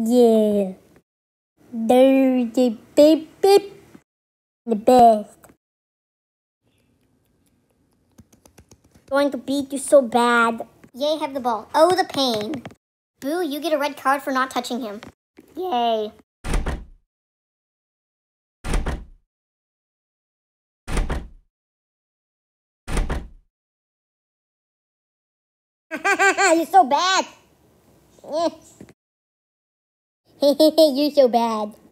Yeah. They're the beep beep. The best. going to beat you so bad. Yay, have the ball. Oh, the pain. Boo, you get a red card for not touching him. Yay. You're so bad. Yes. You're so bad.